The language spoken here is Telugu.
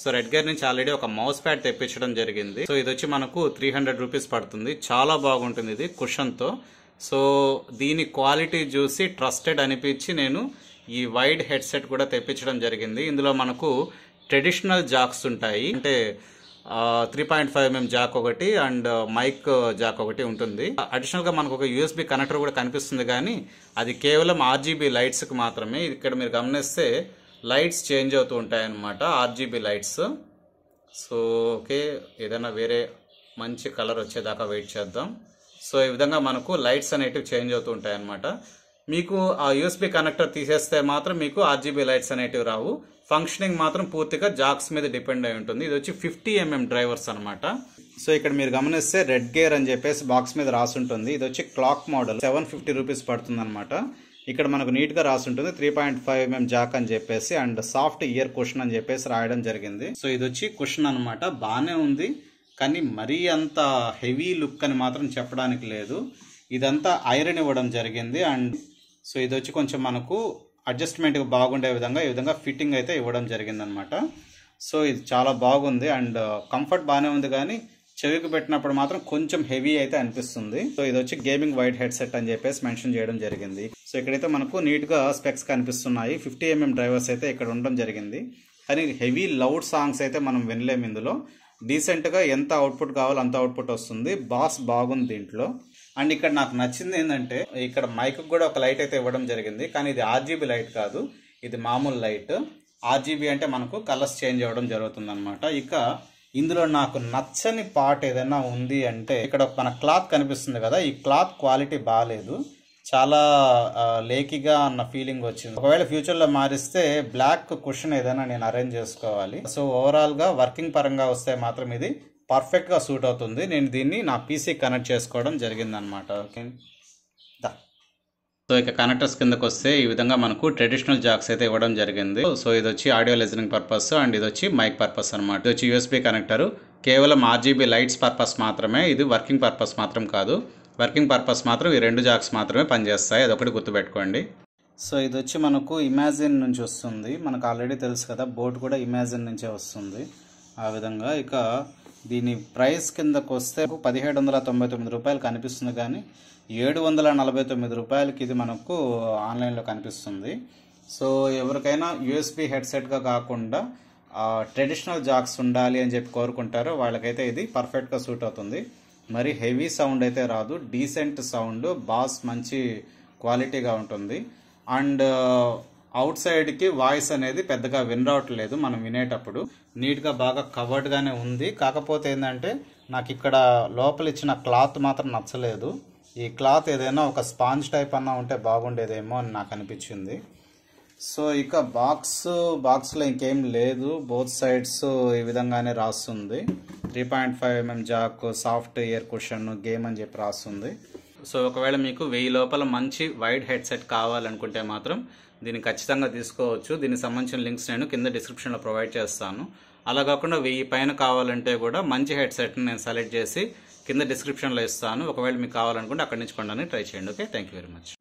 సో రెడ్ గేర్ నుంచి ఆల్రెడీ ఒక మౌస్ ప్యాడ్ తెప్పించడం జరిగింది సో ఇది వచ్చి మనకు త్రీ హండ్రెడ్ రూపీస్ పడుతుంది చాలా బాగుంటుంది ఇది కుషన్తో సో దీని క్వాలిటీ చూసి ట్రస్టెడ్ అనిపించి నేను ఈ వైడ్ హెడ్సెట్ కూడా తెప్పించడం జరిగింది ఇందులో మనకు ట్రెడిషనల్ జాక్స్ ఉంటాయి అంటే three point five mm jack ఒకటి అండ్ మైక్ జాక్ ఒకటి ఉంటుంది అడిషనల్గా మనకు ఒక యూఎస్బి కనెక్టర్ కూడా కనిపిస్తుంది కానీ అది కేవలం ఆర్జీబీ లైట్స్కి మాత్రమే ఇక్కడ మీరు గమనిస్తే లైట్స్ చేంజ్ అవుతూ ఉంటాయన్నమాట ఆర్జీబీ లైట్స్ సో ఓకే ఏదైనా వేరే మంచి కలర్ వచ్చేదాకా వెయిట్ చేద్దాం సో ఈ విధంగా మనకు లైట్స్ అనేటివి చేంజ్ అవుతూ ఉంటాయన్నమాట మీకు ఆ యూఎస్బి కనెక్టర్ తీసేస్తే మాత్రం మీకు ఆర్జీబీ లైట్స్ అనేటివి రావు ఫంక్షనింగ్ మాత్రం పూర్తిగా జాక్స్ మీద డిపెండ్ అయి ఉంటుంది ఇది వచ్చి ఫిఫ్టీ ఎంఎం డ్రైవర్స్ అనమాట సో ఇక్కడ మీరు గమనిస్తే రెడ్ గేర్ అని చెప్పేసి బాక్స్ మీద రాసి ఉంటుంది ఇది వచ్చి clock model seven fifty rupees పడుతుంది అనమాట ఇక్కడ మనకు నీట్గా రాసి ఉంటుంది three point five mm mm jack అని చెప్పేసి అండ్ సాఫ్ట్ ఇయర్ క్వశ్చన్ అని చెప్పేసి రాయడం జరిగింది సో ఇది వచ్చి క్వశ్చన్ అనమాట బాగానే ఉంది కానీ మరీ అంత హెవీ లుక్ అని మాత్రం చెప్పడానికి లేదు ఇదంతా ఐరన్ ఇవ్వడం జరిగింది అండ్ సో ఇది వచ్చి కొంచెం మనకు అడ్జస్ట్మెంట్ బాగుండే విధంగా ఈ విధంగా ఫిట్టింగ్ అయితే ఇవ్వడం జరిగిందనమాట సో ఇది చాలా బాగుంది అండ్ కంఫర్ట్ బాగానే ఉంది కానీ చెవికి పెట్టినప్పుడు మాత్రం కొంచెం హెవీ అయితే అనిపిస్తుంది సో ఇది వచ్చి గేమింగ్ వైట్ హెడ్ సెట్ అని చెప్పేసి మెన్షన్ చేయడం జరిగింది సో ఇక్కడైతే మనకు నీట్గా స్పెక్స్ కనిపిస్తున్నాయి ఫిఫ్టీ ఎంఎం డ్రైవర్స్ అయితే ఇక్కడ ఉండడం జరిగింది కానీ హెవీ లౌడ్ సాంగ్స్ అయితే మనం వినలేము ఇందులో డీసెంట్గా ఎంత అవుట్పుట్ కావాలో అంత అవుట్పుట్ వస్తుంది బాస్ బాగుంది దీంట్లో అండ్ ఇక్కడ నాకు నచ్చింది ఏంటంటే ఇక్కడ మైక్ కూడా ఒక లైట్ అయితే ఇవ్వడం జరిగింది కానీ ఇది ఆర్జీబీ లైట్ కాదు ఇది మామూలు లైట్ ఆర్జీబీ అంటే మనకు కలర్స్ చేంజ్ అవ్వడం జరుగుతుంది అనమాట ఇక ఇందులో నాకు నచ్చని పార్ట్ ఏదైనా ఉంది అంటే ఇక్కడ మన క్లాత్ కనిపిస్తుంది కదా ఈ క్లాత్ క్వాలిటీ బాగాలేదు చాలా లేకిగా అన్న ఫీలింగ్ వచ్చింది ఒకవేళ ఫ్యూచర్లో మారిస్తే బ్లాక్ క్వశ్చన్ ఏదైనా నేను అరేంజ్ చేసుకోవాలి సో ఓవరాల్గా వర్కింగ్ పరంగా వస్తే మాత్రం ఇది పర్ఫెక్ట్గా సూట్ అవుతుంది నేను దీన్ని నా పీసీ కనెక్ట్ చేసుకోవడం జరిగిందనమాట ఓకే దా సో ఇక కనెక్టర్స్ కిందకు వస్తే ఈ విధంగా మనకు ట్రెడిషనల్ జాక్స్ అయితే ఇవ్వడం జరిగింది సో ఇది వచ్చి ఆడియో లిజనింగ్ పర్పస్ అండ్ ఇది వచ్చి మైక్ పర్పస్ అనమాట ఇది వచ్చి యూఎస్బీ కనెక్టర్ కేవలం ఆర్జీబీ లైట్స్ పర్పస్ మాత్రమే ఇది వర్కింగ్ పర్పస్ మాత్రం కాదు వర్కింగ్ పర్పస్ మాత్రం ఈ రెండు జాక్స్ మాత్రమే పనిచేస్తాయి అదొకటి గుర్తుపెట్టుకోండి సో ఇది వచ్చి మనకు ఇమాజిన్ నుంచి వస్తుంది మనకు ఆల్రెడీ తెలుసు కదా బోర్డు కూడా ఇమాజిన్ నుంచే వస్తుంది ఆ విధంగా ఇక దీని ప్రైస్ కిందకు వస్తే పదిహేడు వందల తొంభై తొమ్మిది రూపాయలు కనిపిస్తుంది కానీ ఏడు వందల నలభై తొమ్మిది రూపాయలకి ఇది మనకు ఆన్లైన్లో కనిపిస్తుంది సో ఎవరికైనా యూఎస్బి హెడ్సెట్గా కాకుండా ట్రెడిషనల్ జాక్స్ ఉండాలి అని చెప్పి కోరుకుంటారో వాళ్ళకైతే ఇది పర్ఫెక్ట్గా సూట్ అవుతుంది మరి హెవీ సౌండ్ అయితే రాదు డీసెంట్ సౌండ్ బాస్ మంచి క్వాలిటీగా ఉంటుంది అండ్ అవుట్ సైడ్కి వాయిస్ అనేది పెద్దగా వినరావట్లేదు మనం వినేటప్పుడు నీట్గా బాగా కవర్డ్గానే ఉంది కాకపోతే ఏంటంటే నాకు ఇక్కడ లోపల ఇచ్చిన క్లాత్ మాత్రం నచ్చలేదు ఈ క్లాత్ ఏదైనా ఒక స్పాంజ్ టైప్ అన్న ఉంటే బాగుండేదేమో అని నాకు అనిపించింది సో ఇక బాక్స్ బాక్స్లో ఇంకేం లేదు బోత్ సైడ్స్ ఈ విధంగానే రాస్తుంది three point five mm jack soft ear cushion game అని చెప్పి రాస్తుంది సో ఒకవేళ మీకు వెయ్యి లోపల మంచి వైడ్ హెడ్సెట్ కావాలనుకుంటే మాత్రం దీన్ని ఖచ్చితంగా తీసుకోవచ్చు దీనికి సంబంధించిన లింక్స్ నేను కింద డిస్క్రిప్షన్లో ప్రొవైడ్ చేస్తాను అలా కాకుండా వెయ్యి పైన కావాలంటే కూడా మంచి హెడ్ సెట్ని నేను సెలెక్ట్ చేసి కింద డిస్క్రిప్షన్లో ఇస్తాను ఒకవేళ మీకు కావాలనుకుంటే అక్కడి నుంచి కొనడానికి ట్రై చేయండి ఓకే థ్యాంక్ వెరీ మచ్